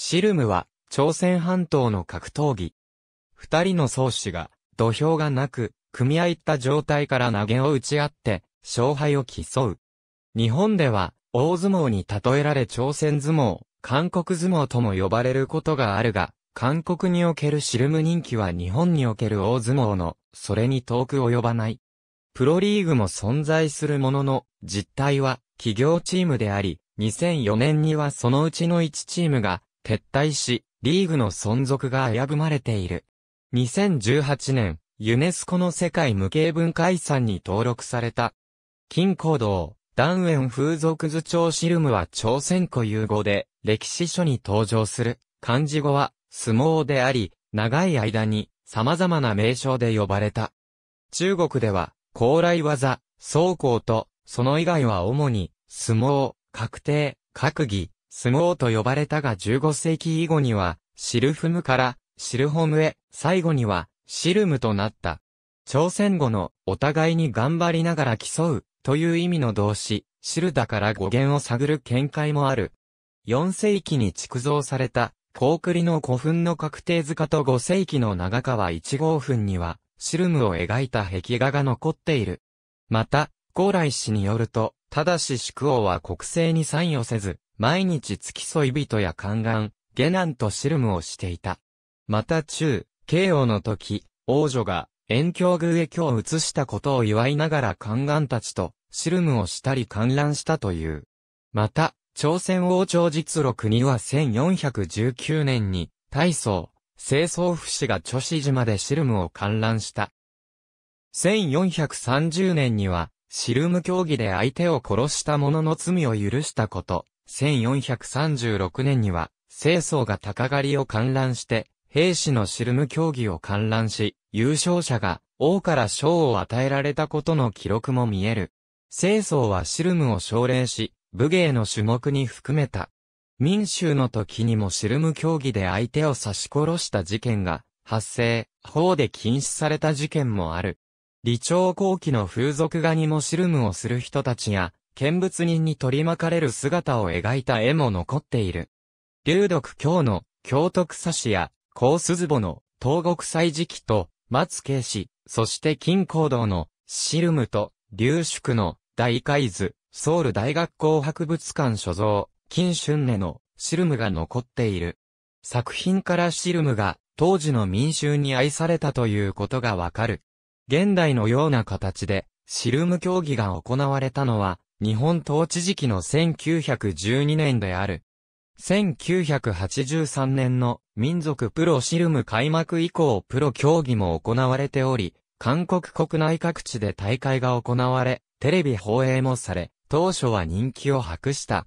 シルムは、朝鮮半島の格闘技。二人の創始が、土俵がなく、組合った状態から投げを打ち合って、勝敗を競う。日本では、大相撲に例えられ朝鮮相撲、韓国相撲とも呼ばれることがあるが、韓国におけるシルム人気は日本における大相撲の、それに遠く及ばない。プロリーグも存在するものの、実態は、企業チームであり、2004年にはそのうちの1チームが、撤退し、リーグの存続が危ぶまれている。2018年、ユネスコの世界無形文化遺産に登録された。金鉱道、ダンウェン風俗図帳シルムは朝鮮固有語で、歴史書に登場する、漢字語は、相撲であり、長い間に、様々な名称で呼ばれた。中国では、高麗技、走行と、その以外は主に、相撲、確定、閣議、ス相ーと呼ばれたが15世紀以後には、シルフムからシルホムへ、最後にはシルムとなった。朝鮮語のお互いに頑張りながら競うという意味の動詞、シルだから語源を探る見解もある。4世紀に築造された、高栗の古墳の確定塚と5世紀の長川1号墳には、シルムを描いた壁画が残っている。また、高来氏によると、ただし宿王は国政に参与せず、毎日付き添い人や宦官、下男とシルムをしていた。また中、慶応の時、王女が、遠京宮へ今日移したことを祝いながら宦官たちと、シルムをしたり観覧したという。また、朝鮮王朝実録には1419年に、大宗、清宗不死が著子島でシルムを観覧した。1430年には、シルム競技で相手を殺した者の罪を許したこと、1436年には、清掃が鷹狩りを観覧して、兵士のシルム競技を観覧し、優勝者が王から賞を与えられたことの記録も見える。清掃はシルムを奨励し、武芸の種目に含めた。民衆の時にもシルム競技で相手を刺し殺した事件が発生、法で禁止された事件もある。李朝後期の風俗画にもシルムをする人たちや、見物人に取り巻かれる姿を描いた絵も残っている。龍読京の京徳佐しや、高鈴母の東国祭時期と松慶氏、そして金光堂のシルムと龍宿の大海図、ソウル大学校博物館所蔵、金春根のシルムが残っている。作品からシルムが当時の民衆に愛されたということがわかる。現代のような形でシルム競技が行われたのは日本統治時期の1912年である。1983年の民族プロシルム開幕以降プロ競技も行われており、韓国国内各地で大会が行われ、テレビ放映もされ、当初は人気を博した。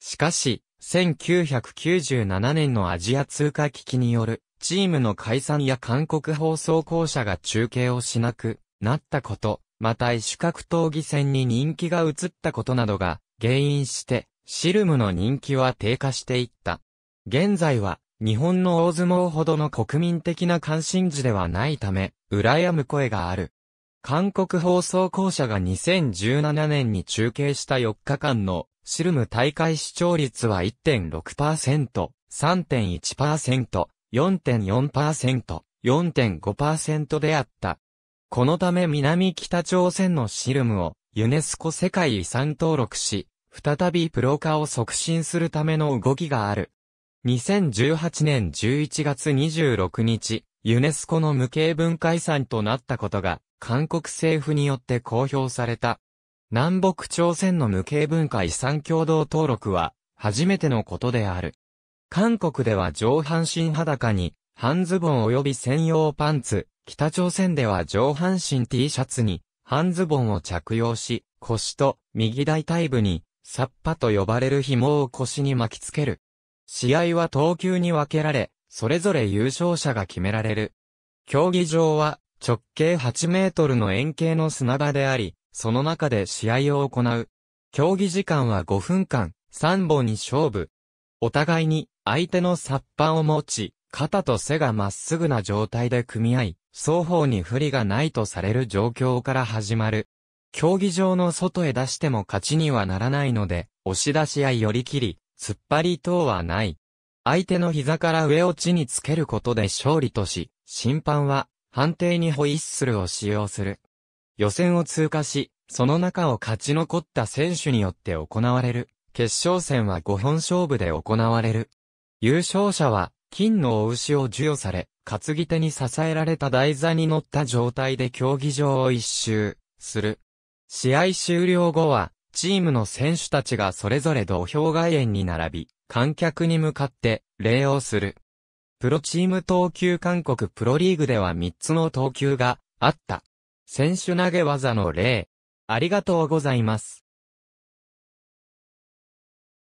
しかし、1997年のアジア通貨危機による、チームの解散や韓国放送公社が中継をしなくなったこと、また異種格闘技戦に人気が移ったことなどが原因して、シルムの人気は低下していった。現在は、日本の大相撲ほどの国民的な関心事ではないため、羨む声がある。韓国放送公社が2017年に中継した4日間のシルム大会視聴率は1.6%、3.1%、4.4%、4.5%であった。このため南北朝鮮のシルムをユネスコ世界遺産登録し、再びプロ化を促進するための動きがある。2018年11月26日、ユネスコの無形文化遺産となったことが、韓国政府によって公表された。南北朝鮮の無形文化遺産共同登録は、初めてのことである。韓国では上半身裸に、半ズボン及び専用パンツ、北朝鮮では上半身 T シャツに半ズボンを着用し、腰と右大腿部にサッパと呼ばれる紐を腰に巻きつける。試合は等級に分けられ、それぞれ優勝者が決められる。競技場は直径8メートルの円形の砂場であり、その中で試合を行う。競技時間は5分間、3本に勝負。お互いに相手のサッパを持ち、肩と背がまっすぐな状態で組み合い、双方に不利がないとされる状況から始まる。競技場の外へ出しても勝ちにはならないので、押し出し合い寄り切り、突っ張り等はない。相手の膝から上を地につけることで勝利とし、審判は判定にホイッスルを使用する。予選を通過し、その中を勝ち残った選手によって行われる。決勝戦は5本勝負で行われる。優勝者は金のお牛を授与され、担ぎ手に支えられた台座に乗った状態で競技場を一周、する。試合終了後は、チームの選手たちがそれぞれ土俵外苑に並び、観客に向かって礼をする。プロチーム投球韓国プロリーグでは3つの投球があった。選手投げ技の例。ありがとうございます。